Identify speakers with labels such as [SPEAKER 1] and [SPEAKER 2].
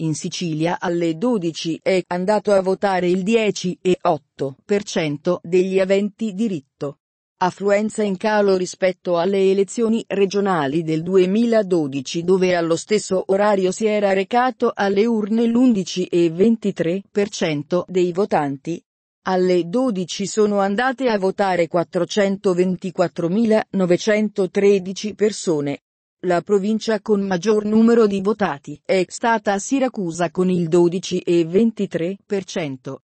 [SPEAKER 1] in Sicilia alle 12 è andato a votare il 10,8% degli aventi diritto. Affluenza in calo rispetto alle elezioni regionali del 2012 dove allo stesso orario si era recato alle urne l'11,23% dei votanti. Alle 12 sono andate a votare 424.913 persone, la provincia con maggior numero di votati è stata Siracusa con il 12,23%,